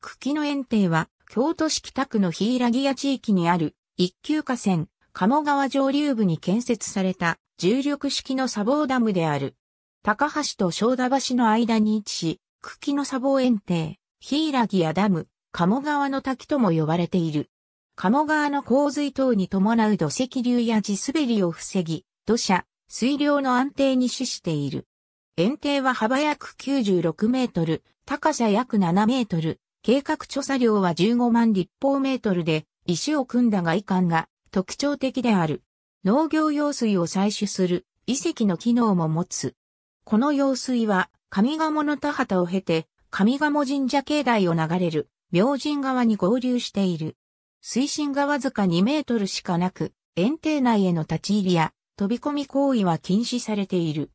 茎の園庭は、京都市北区のギ屋地域にある、一級河川、鴨川上流部に建設された、重力式の砂防ダムである。高橋と正田橋の間に位置し、茎の砂防園庭、ギ屋ダム、鴨川の滝とも呼ばれている。鴨川の洪水等に伴う土石流や地滑りを防ぎ、土砂、水量の安定に資している。園庭は幅約96メートル、高さ約7メートル、計画調査量は15万立方メートルで、石を組んだ外観が特徴的である。農業用水を採取する遺跡の機能も持つ。この用水は上鴨の田畑を経て上鴨神社境内を流れる明神川に合流している。水深がわずか2メートルしかなく、園庭内への立ち入りや飛び込み行為は禁止されている。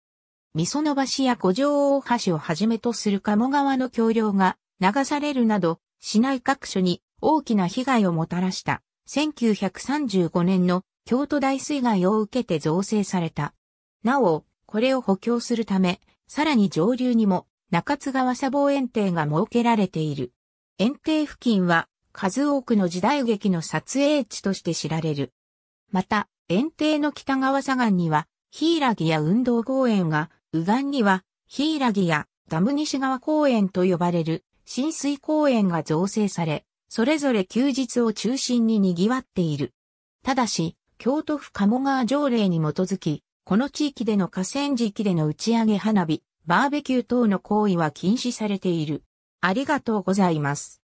味噌の橋や五条大橋をはじめとする鴨川の橋梁が流されるなど、市内各所に大きな被害をもたらした。1935年の京都大水害を受けて造成された。なお、これを補強するため、さらに上流にも中津川砂防園庭が設けられている。園庭付近は数多くの時代劇の撮影地として知られる。また、園庭の北側左岸には、柊ギや運動公園が、右岸には、柊ギやダム西側公園と呼ばれる浸水公園が造成され、それぞれ休日を中心に賑わっている。ただし、京都府鴨川条例に基づき、この地域での河川敷での打ち上げ花火、バーベキュー等の行為は禁止されている。ありがとうございます。